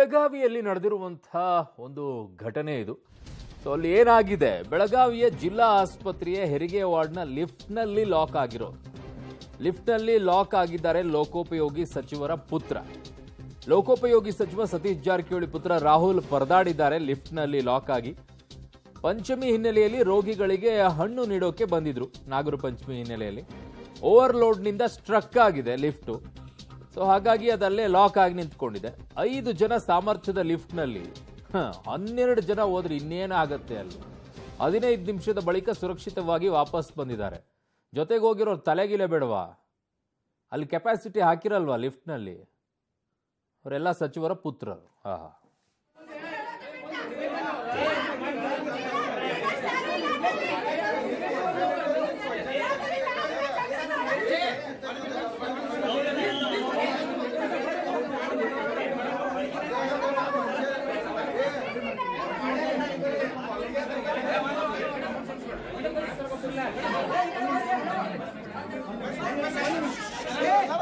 ಬೆಳಗಾವಿಯಲ್ಲಿ ನಡೆದಿರುವಂತಹ ಒಂದು ಘಟನೆ ಇದು ಸೊ ಅಲ್ಲಿ ಏನಾಗಿದೆ ಬೆಳಗಾವಿಯ ಜಿಲ್ಲಾ ಆಸ್ಪತ್ರೆಯ ಹೆರಿಗೆ ವಾರ್ಡ್ನ ಲಿಫ್ಟ್ನಲ್ಲಿ ಲಾಕ್ ಆಗಿರೋ ಲಿಫ್ಟ್ನಲ್ಲಿ ಲಾಕ್ ಆಗಿದ್ದಾರೆ ಲೋಕೋಪಯೋಗಿ ಸಚಿವರ ಪುತ್ರ ಲೋಕೋಪಯೋಗಿ ಸಚಿವ ಸತೀಶ್ ಜಾರಕಿಹೊಳಿ ಪುತ್ರ ರಾಹುಲ್ ಪರದಾಡಿದ್ದಾರೆ ಲಿಫ್ಟ್ನಲ್ಲಿ ಲಾಕ್ ಆಗಿ ಪಂಚಮಿ ಹಿನ್ನೆಲೆಯಲ್ಲಿ ರೋಗಿಗಳಿಗೆ ಹಣ್ಣು ನೀಡೋಕೆ ಬಂದಿದ್ರು ನಾಗರ ಪಂಚಮಿ ಹಿನ್ನೆಲೆಯಲ್ಲಿ ಓವರ್ಲೋಡ್ನಿಂದ ಸ್ಟ್ರಕ್ ಆಗಿದೆ ಲಿಫ್ಟು ಸೊ ಹಾಗಾಗಿ ಅದಲ್ಲೇ ಲಾಕ್ ಆಗಿ ನಿಂತ್ಕೊಂಡಿದೆ ಐದು ಜನ ಸಾಮರ್ಥ್ಯದ ಲಿಫ್ಟ್ನಲ್ಲಿ ಹನ್ನೆರಡು ಜನ ಹೋದ್ರೆ ಆಗತ್ತೆ ಅಲ್ಲಿ ಹದಿನೈದು ನಿಮಿಷದ ಬಳಿಕ ಸುರಕ್ಷಿತವಾಗಿ ವಾಪಸ್ ಬಂದಿದ್ದಾರೆ ಜೊತೆಗೆ ಹೋಗಿರೋರು ತಲೆಗಿಲೆ ಬೇಡವಾ ಅಲ್ಲಿ ಕೆಪಾಸಿಟಿ ಹಾಕಿರಲ್ವಾ ಲಿಫ್ಟ್ನಲ್ಲಿ ಅವರೆಲ್ಲ ಸಚಿವರ ಪುತ್ರರು ಹಾಂ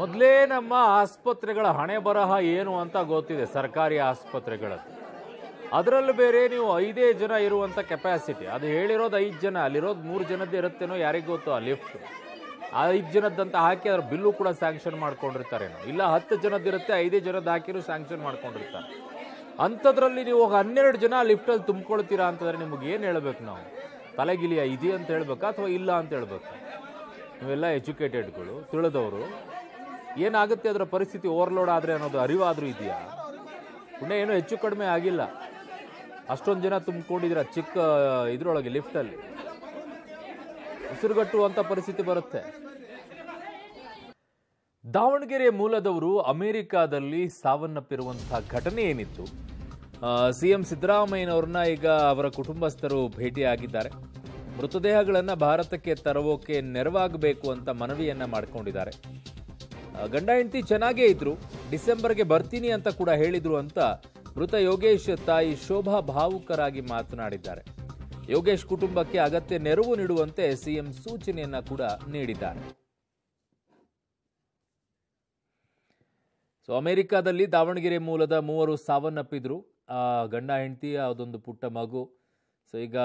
ಮೊದಲೇ ನಮ್ಮ ಆಸ್ಪತ್ರೆಗಳ ಹಣೆ ಬರಹ ಏನು ಅಂತ ಗೊತ್ತಿದೆ ಸರ್ಕಾರಿ ಆಸ್ಪತ್ರೆಗಳು ಅದರಲ್ಲೂ ಬೇರೆ ನೀವು ಐದೇ ಜನ ಇರುವಂಥ ಕೆಪಾಸಿಟಿ ಅದು ಹೇಳಿರೋದು ಐದು ಜನ ಅಲ್ಲಿರೋದು ಮೂರು ಜನದ್ದು ಇರುತ್ತೇನೋ ಯಾರಿಗೆ ಗೊತ್ತು ಆ ಲಿಫ್ಟ್ ಆ ಐದು ಜನದ್ದಂತ ಹಾಕಿ ಅದ್ರ ಬಿಲ್ಲು ಕೂಡ ಸ್ಯಾಂಕ್ಷನ್ ಮಾಡ್ಕೊಂಡಿರ್ತಾರೇನೋ ಇಲ್ಲ ಹತ್ತು ಜನದ್ದಿರುತ್ತೆ ಐದೇ ಜನದ್ದು ಹಾಕಿರೂ ಸ್ಯಾಂಕ್ಷನ್ ಮಾಡ್ಕೊಂಡಿರ್ತಾರೆ ಅಂಥದ್ರಲ್ಲಿ ನೀವು ಹನ್ನೆರಡು ಜನ ಲಿಫ್ಟಲ್ಲಿ ತುಂಬ್ಕೊಳ್ತೀರಾ ಅಂತಂದರೆ ನಿಮಗೆ ಏನು ಹೇಳಬೇಕು ನಾವು ತಲೆಗಿಲಿಯ ಇದೆ ಅಂತ ಹೇಳ್ಬೇಕಾ ಅಥವಾ ಇಲ್ಲ ಅಂತ ಹೇಳ್ಬೇಕಾ ನೀವೆಲ್ಲ ಎಜುಕೇಟೆಡ್ಗಳು ತಿಳಿದವರು ಏನಾಗುತ್ತೆ ಅದರ ಪರಿಸ್ಥಿತಿ ಓವರ್ಲೋಡ್ ಆದರೆ ಅನ್ನೋದು ಅರಿವಾದರೂ ಇದೆಯಾ ಪುಣ್ಯ ಏನೂ ಹೆಚ್ಚು ಕಡಿಮೆ ಆಗಿಲ್ಲ ಅಷ್ಟೊಂದು ಜನ ತುಂಬಿಕೊಂಡಿದ್ದೀರ ಚಿಕ್ಕ ಇದರೊಳಗೆ ಲಿಫ್ಟಲ್ಲಿ ಉಸಿರುಗಟ್ಟುವಂಥ ಪರಿಸ್ಥಿತಿ ಬರುತ್ತೆ ದಾವಣಗೆರೆ ಮೂಲದವರು ಅಮೆರಿಕಾದಲ್ಲಿ ಸಾವನ್ನಪ್ಪಿರುವಂತಹ ಘಟನೆ ಏನಿತ್ತು ಸಿಎಂ ಸಿದ್ದರಾಮಯ್ಯನವ್ರನ್ನ ಈಗ ಅವರ ಕುಟುಂಬಸ್ಥರು ಭೇಟಿಯಾಗಿದ್ದಾರೆ ಮೃತದೇಹಗಳನ್ನು ಭಾರತಕ್ಕೆ ತರೋಕೆ ನೆರವಾಗಬೇಕು ಅಂತ ಮನವಿಯನ್ನು ಮಾಡಿಕೊಂಡಿದ್ದಾರೆ ಗಂಡ ಹೆಂಡತಿ ಚೆನ್ನಾಗೇ ಇದ್ರು ಡಿಸೆಂಬರ್ಗೆ ಬರ್ತೀನಿ ಅಂತ ಕೂಡ ಹೇಳಿದ್ರು ಅಂತ ಮೃತ ಯೋಗೇಶ್ ತಾಯಿ ಶೋಭಾ ಭಾವುಕರಾಗಿ ಮಾತನಾಡಿದ್ದಾರೆ ಯೋಗೇಶ್ ಕುಟುಂಬಕ್ಕೆ ಅಗತ್ಯ ನೆರವು ನೀಡುವಂತೆ ಸಿಎಂ ಸೂಚನೆಯನ್ನ ಕೂಡ ನೀಡಿದ್ದಾರೆ ಸೊ ಅಮೆರಿಕಾದಲ್ಲಿ ದಾವಣಗೆರೆ ಮೂಲದ ಮೂವರು ಸಾವನ್ನಪ್ಪಿದ್ರು ಗಂಡ ಹೆಂಡತಿ ಅದೊಂದು ಪುಟ್ಟ ಮಗು ಸೊ ಈಗ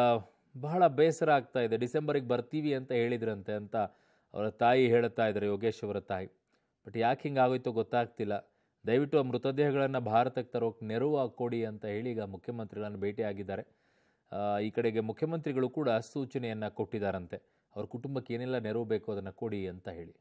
ಬಹಳ ಬೇಸರ ಆಗ್ತಾ ಇದೆ ಡಿಸೆಂಬರಿಗೆ ಬರ್ತೀವಿ ಅಂತ ಹೇಳಿದ್ರಂತೆ ಅಂತ ಅವರ ತಾಯಿ ಹೇಳ್ತಾ ಇದ್ದಾರೆ ಯೋಗೇಶ್ ಅವರ ತಾಯಿ ಬಟ್ ಯಾಕೆ ಹಿಂಗೆ ಆಗೋಯ್ತೋ ಗೊತ್ತಾಗ್ತಿಲ್ಲ ದಯವಿಟ್ಟು ಆ ಮೃತದೇಹಗಳನ್ನು ಭಾರತಕ್ಕೆ ತರೋಕೆ ನೆರವು ಕೊಡಿ ಅಂತ ಹೇಳಿ ಈಗ ಮುಖ್ಯಮಂತ್ರಿಗಳನ್ನು ಭೇಟಿಯಾಗಿದ್ದಾರೆ ಈ ಕಡೆಗೆ ಮುಖ್ಯಮಂತ್ರಿಗಳು ಕೂಡ ಸೂಚನೆಯನ್ನು ಕೊಟ್ಟಿದ್ದಾರಂತೆ ಅವ್ರ ಕುಟುಂಬಕ್ಕೆ ಏನೆಲ್ಲ ನೆರವು ಬೇಕೋ ಅದನ್ನು ಕೊಡಿ ಅಂತ ಹೇಳಿ